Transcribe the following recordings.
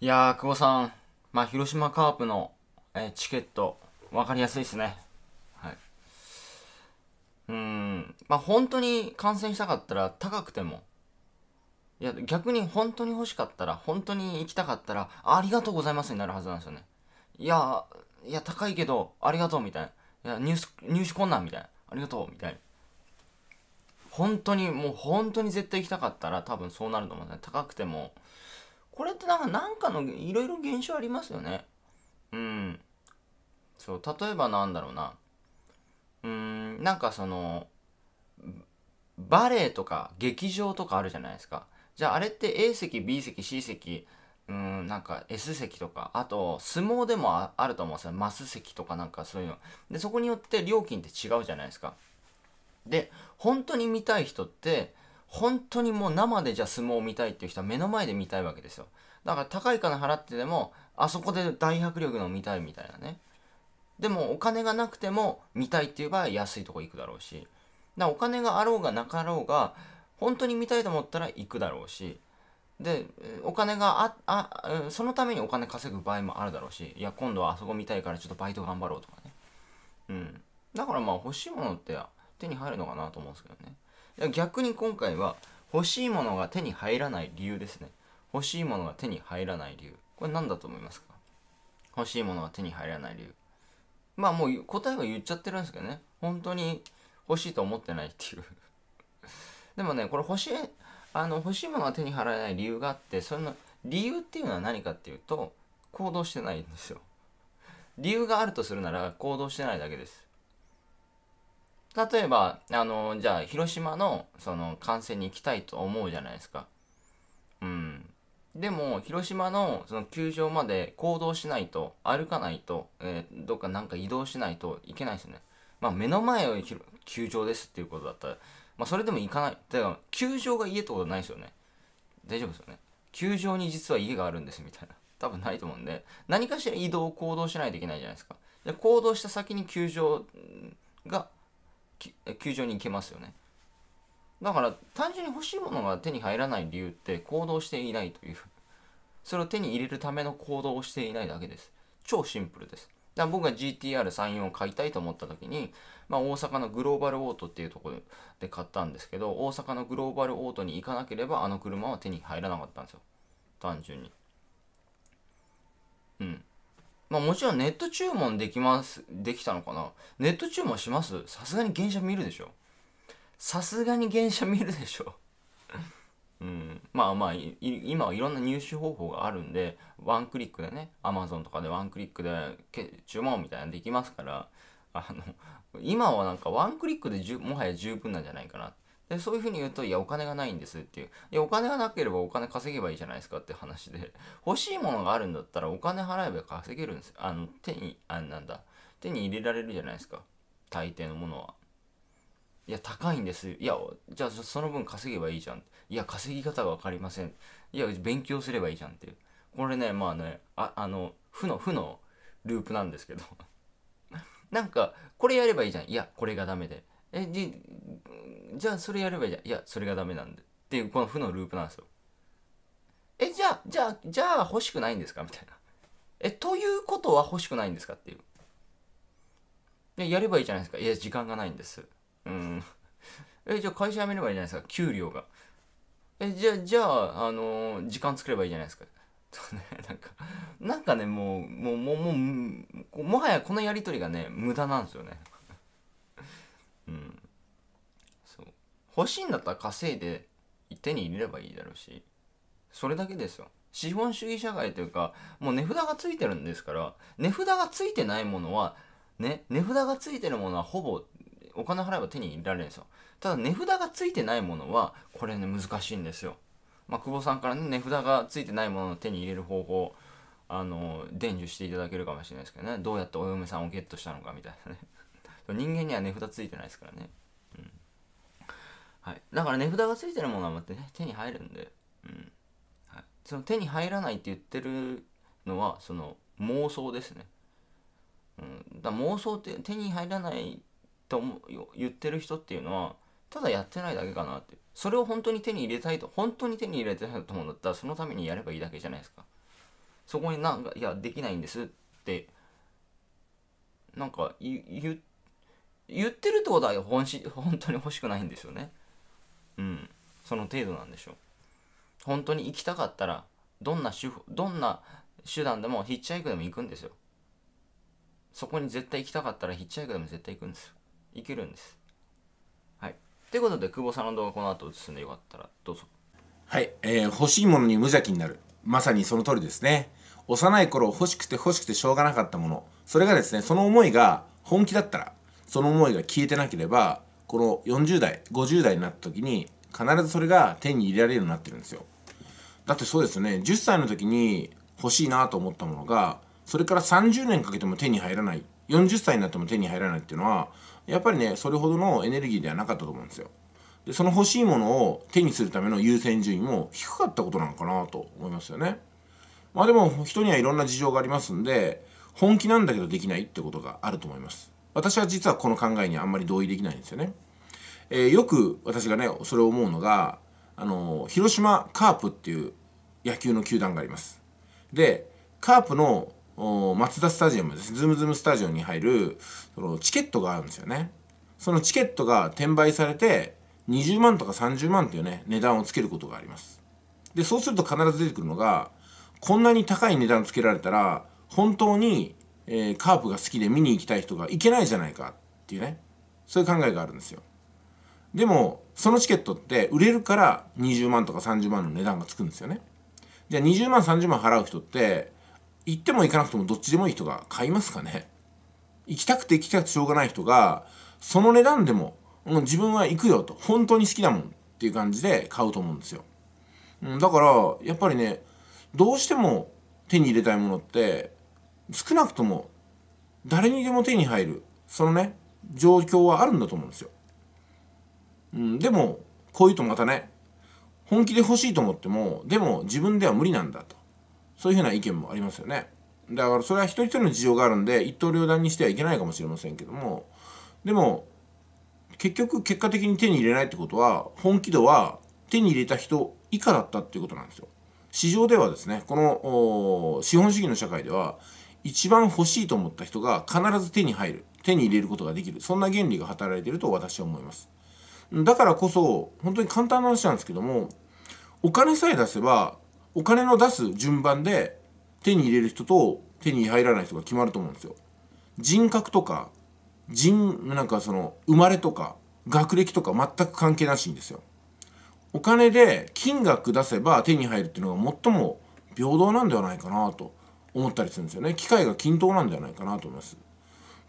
いやー、久保さん、まあ、広島カープの、えー、チケット、わかりやすいですね。はい。うん、まあ、本当に観戦したかったら高くても、いや、逆に本当に欲しかったら、本当に行きたかったら、ありがとうございますになるはずなんですよね。いや、いや、高いけど、ありがとうみたいな。いや、入手、入手困難みたいな。ありがとうみたいな。本当に、もう本当に絶対行きたかったら、多分そうなると思うんですね。高くても、これってなんかなんかのいろいろ現象ありますよね。うん。そう、例えばなんだろうな。うん、なんかその、バレエとか劇場とかあるじゃないですか。じゃああれって A 席、B 席、C 席、うん、なんか S 席とか、あと相撲でもあると思うんですよ。マス席とかなんかそういうの。で、そこによって料金って違うじゃないですか。で、本当に見たい人って、本当にもう生でじゃあ相撲を見たいっていう人は目の前で見たいわけですよだから高い金払ってでもあそこで大迫力の見たいみたいなねでもお金がなくても見たいっていう場合安いとこ行くだろうしだお金があろうがなかろうが本当に見たいと思ったら行くだろうしでお金があそのためにお金稼ぐ場合もあるだろうしいや今度はあそこ見たいからちょっとバイト頑張ろうとかねうんだからまあ欲しいものって手に入るのかなと思うんですけどね逆に今回は欲しいものが手に入らない理由ですね欲しいものが手に入らない理由これ何だと思いますか欲しいものが手に入らない理由まあもう答えは言っちゃってるんですけどね本当に欲しいと思ってないっていう でもねこれ欲しいあの欲しいものが手に入らない理由があってその理由っていうのは何かっていうと行動してないんですよ理由があるとするなら行動してないだけです例えば、あの、じゃあ、広島の、その、観戦に行きたいと思うじゃないですか。うん。でも、広島の、その、球場まで行動しないと、歩かないと、えー、どっかなんか移動しないといけないですよね。まあ、目の前を球場ですっていうことだったら、まあ、それでも行かない。だから、球場が家ってことないですよね。大丈夫ですよね。球場に実は家があるんですみたいな。多分ないと思うんで、何かしら移動、行動しないといけないじゃないですか。で行動した先に球場が球場に行けますよねだから単純に欲しいものが手に入らない理由って行動していないというそれを手に入れるための行動をしていないだけです超シンプルですだから僕が GTR34 を買いたいと思った時に、まあ、大阪のグローバルオートっていうところで買ったんですけど大阪のグローバルオートに行かなければあの車は手に入らなかったんですよ単純にうんまあもちろんネット注文できます、できたのかなネット注文しますさすがに原車見るでしょさすがに原車見るでしょ うん、まあまあ今はいろんな入手方法があるんでワンクリックでねアマゾンとかでワンクリックで注文みたいなのできますからあの今はなんかワンクリックでもはや十分なんじゃないかなでそういうふうに言うと、いや、お金がないんですっていう。いや、お金がなければお金稼げばいいじゃないですかって話で、欲しいものがあるんだったらお金払えば稼げるんですよ。あの、手に、あ、なんだ、手に入れられるじゃないですか。大抵のものは。いや、高いんですいや、じゃあその分稼げばいいじゃん。いや、稼ぎ方が分かりません。いや、勉強すればいいじゃんっていう。これね、まあね、ああの、負の、負のループなんですけど なんか、これやればいいじゃん。いや、これがダメで。え、じ、じゃあそれやればいいじゃんいやそれがダメなんでっていうこの負のループなんですよえじゃあじゃあじゃあ欲しくないんですかみたいなえということは欲しくないんですかっていうでやればいいじゃないですかいや時間がないんですうんえじゃあ会社辞めればいいじゃないですか給料がえじゃあじゃあ、あのー、時間作ればいいじゃないですか なんかなんかねもうもうもうもうもはやこのやり取りがね無駄なんですよね欲しいんだったら稼いで手に入れればいいだろうしそれだけですよ資本主義社会というかもう値札がついてるんですから値札がついてないものはね値札がついてるものはほぼお金払えば手に入れられるんですよただ値札がついてないものはこれね難しいんですよまあ、久保さんからね値札がついてないものを手に入れる方法あの伝授していただけるかもしれないですけどねどうやってお嫁さんをゲットしたのかみたいなね人間には値札ついてないですからねはい、だから値札が付いてるものはまたね手に入るんで、うんはい、その手に入らないって言ってるのはその妄想ですね、うん、だ妄想って手に入らないと言ってる人っていうのはただやってないだけかなってそれを本当に手に入れたいと本当に手に入れたいと思うんだったらそのためにやればいいだけじゃないですかそこになんかいやできないんですってなんか言ってるってことは本本当に欲しくないんですよねうんその程度なんでしょう。本当に行きたかったらどんな手どんな手段でもヒッチハイクでも行くんですよそこに絶対行きたかったらヒッチハイクでも絶対行くんですよ行けるんですはいということで久保さんの動画この後すんでよかったらどうぞはい、えー、欲しいものに無邪気になるまさにその通りですね幼い頃欲しくて欲しくてしょうがなかったものそれがですねその思いが本気だったらその思いが消えてなければこの40代50代になった時に必ずそれが手に入れられるようになってるんですよだってそうですね10歳の時に欲しいなと思ったものがそれから30年かけても手に入らない40歳になっても手に入らないっていうのはやっぱりねそれほどのエネルギーではなかったと思うんですよでその欲しいものを手にするための優先順位も低かったことなのかなと思いますよねまあでも人にはいろんな事情がありますんで本気なんだけどできないってことがあると思います私は実はこの考えにあんまり同意できないんですよね。えー、よく私がねそれを思うのがあの広島カープっていう野球の球団があります。でカープのマツダスタジアムですズームズームスタジオに入るそのチケットがあるんですよね。そのチケットが転売されて20万とか30万というね値段をつけることがあります。でそうすると必ず出てくるのがこんなに高い値段つけられたら本当にえー、カープが好きで見に行きたい人が行けないじゃないかっていうねそういう考えがあるんですよでもそのチケットって売れるから20万とか30万の値段がつくんですよねじゃあ20万30万払う人って行っても行かなくてもどっちでもいい人が買いますかね行きたくて行きたくてしょうがない人がその値段でももう自分は行くよと本当に好きだもんっていう感じで買うと思うんですよ、うん、だからやっぱりねどうしても手に入れたいものって少なくとも誰にでも手に入るそのね状況はあるんだと思うんですよ。うん、でもこういうとまたね本気で欲しいと思ってもでも自分では無理なんだとそういうふうな意見もありますよね。だからそれは一人一人の事情があるんで一刀両断にしてはいけないかもしれませんけどもでも結局結果的に手に入れないってことは本気度は手に入れた人以下だったっていうことなんですよ。市場ではですねこの資本主義の社会では一番欲しいと思った人が必ず手に入る手に入れることができるそんな原理が働いてると私は思いますだからこそ本当に簡単な話なんですけどもお金さえ出せばお金の出す順番で手に入れる人と手に入らない人が決まると思うんですよ人格とか人なんかその生まれとか学歴とか全く関係なしんですよお金で金額出せば手に入るっていうのが最も平等なんではないかなと思ったりするんですよね機械が均等なんじゃないかなと思います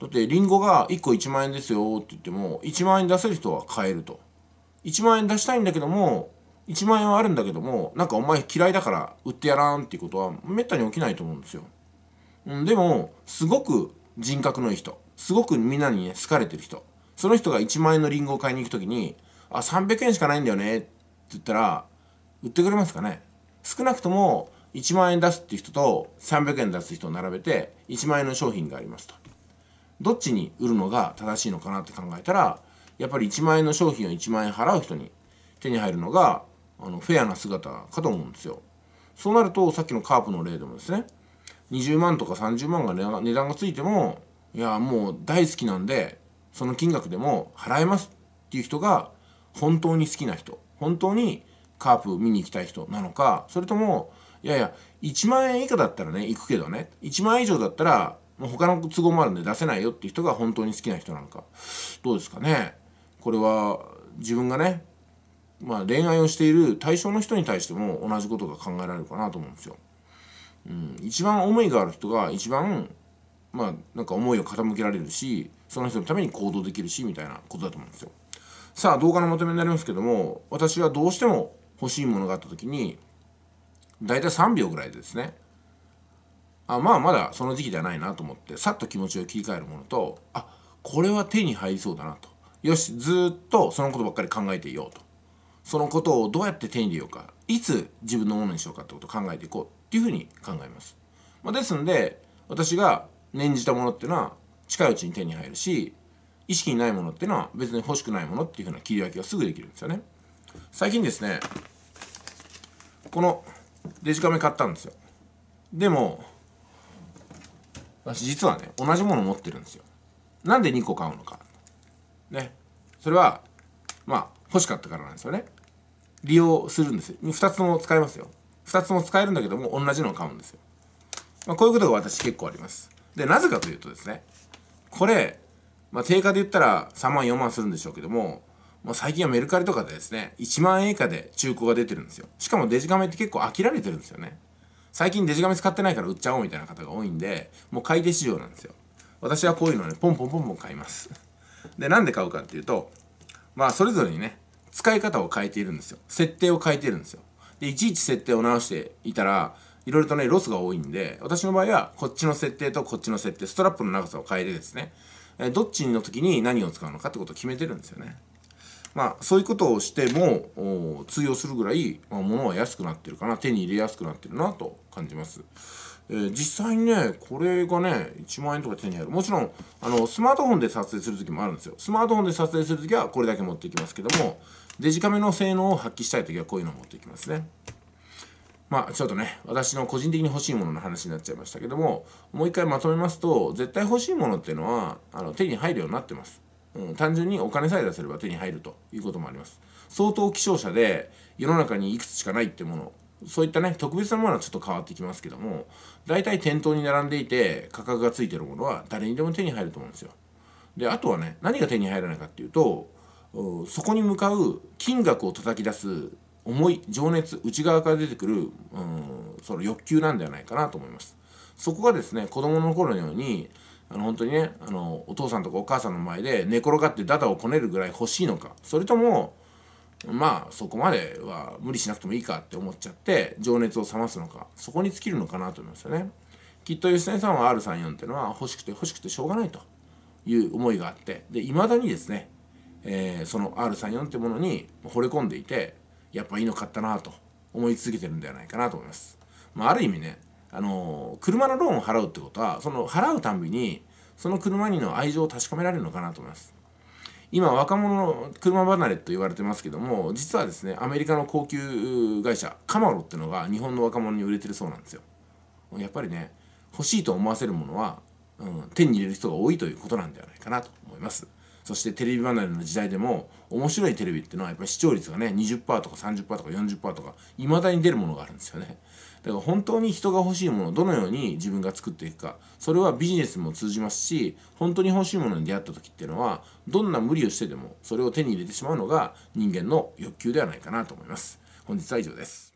だってりんごが1個1万円ですよって言っても1万円出せる人は買えると1万円出したいんだけども1万円はあるんだけどもなんかお前嫌いだから売ってやらんっていうことはめったに起きないと思うんですよ、うん、でもすごく人格のいい人すごくみんなにね好かれてる人その人が1万円のりんごを買いに行く時に「あ300円しかないんだよね」って言ったら売ってくれますかね少なくとも1万円出すっていう人と300円出す人を並べて1万円の商品がありますとどっちに売るのが正しいのかなって考えたらやっぱり1万円の商品を1万円払う人に手に入るのがあのフェアな姿かと思うんですよそうなるとさっきのカープの例でもですね20万とか30万が値段がついてもいやもう大好きなんでその金額でも払えますっていう人が本当に好きな人本当にカープ見に行きたい人なのかそれともいやいや、1万円以下だったらね、行くけどね、1万円以上だったら、他の都合もあるんで出せないよっていう人が本当に好きな人なのか。どうですかね。これは自分がね、まあ恋愛をしている対象の人に対しても同じことが考えられるかなと思うんですよ。うん、一番思いがある人が一番、まあなんか思いを傾けられるし、その人のために行動できるし、みたいなことだと思うんですよ。さあ動画のまとめになりますけども、私はどうしても欲しいものがあった時に、大体3秒ぐらいですねあまあまだその時期じゃないなと思ってさっと気持ちを切り替えるものとあこれは手に入りそうだなとよしずっとそのことばっかり考えていようとそのことをどうやって手に入れようかいつ自分のものにしようかってことを考えていこうっていうふうに考えます、まあ、ですので私が念じたものっていうのは近いうちに手に入るし意識にないものっていうのは別に欲しくないものっていうふうな切り分けがすぐできるんですよね最近ですねこのデジカメ買ったんですよでも私実はね同じもの持ってるんですよなんで2個買うのかねそれはまあ欲しかったからなんですよね利用するんですよ2つも使えますよ2つも使えるんだけども同じのを買うんですよ、まあ、こういうことが私結構ありますでなぜかというとですねこれ、まあ、定価で言ったら3万4万するんでしょうけどももう最近はメルカリとかでですね、1万円以下で中古が出てるんですよ。しかもデジカメって結構飽きられてるんですよね。最近デジカメ使ってないから売っちゃおうみたいな方が多いんで、もう買い手市場なんですよ。私はこういうのね、ポンポンポンポン買います。で、なんで買うかっていうと、まあ、それぞれにね、使い方を変えているんですよ。設定を変えてるんですよ。で、いちいち設定を直していたら、いろいろとね、ロスが多いんで、私の場合は、こっちの設定とこっちの設定、ストラップの長さを変えてですね、えどっちの時に何を使うのかってことを決めてるんですよね。まあ、そういうことをしても通用するぐらい、まあ、物は安くなってるかな手に入れやすくなってるなと感じます、えー、実際にねこれがね1万円とか手に入るもちろんあのスマートフォンで撮影する時もあるんですよスマートフォンで撮影する時はこれだけ持っていきますけどもデジカメの性能を発揮したい時はこういうのを持っていきますねまあちょっとね私の個人的に欲しいものの話になっちゃいましたけどももう一回まとめますと絶対欲しいものっていうのはあの手に入るようになってますうん、単純にお金さえ出せれば手に入るということもあります相当希少者で世の中にいくつしかないってものそういったね特別なものはちょっと変わってきますけども大体店頭に並んでいて価格がついてるものは誰にでも手に入ると思うんですよであとはね何が手に入らないかっていうとそこに向かう金額を叩き出す思い情熱内側から出てくる、うん、その欲求なんではないかなと思いますそこがですね子供の頃のようにあの本当にねあのお父さんとかお母さんの前で寝転がってダダをこねるぐらい欲しいのかそれともまあそこまでは無理しなくてもいいかって思っちゃって情熱を冷ますのかそこに尽きるのかなと思いますよね。きっと吉谷さんは R34 っていうのは欲しくて欲しくてしょうがないという思いがあってでまだにですね、えー、その R34 ってものに惚れ込んでいてやっぱいいの買ったなと思い続けてるんではないかなと思います。まあ、ある意味ねあの車のローンを払うってことはその払うたんびにその車にの愛情を確かめられるのかなと思います。今若者の車離れと言われてますけども実はですねアメリカの高級会社カマロってのが日本の若者に売れてるそうなんですよ。やっぱりね欲しいと思わせるものは、うん、手に入れる人が多いということなんではないかなと思います。そしてテレビ離れの時代でも面白いテレビっていうのはやっぱり視聴率がね20%とか30%とか40%とかいまだに出るものがあるんですよねだから本当に人が欲しいものをどのように自分が作っていくかそれはビジネスも通じますし本当に欲しいものに出会った時っていうのはどんな無理をしてでもそれを手に入れてしまうのが人間の欲求ではないかなと思います本日は以上です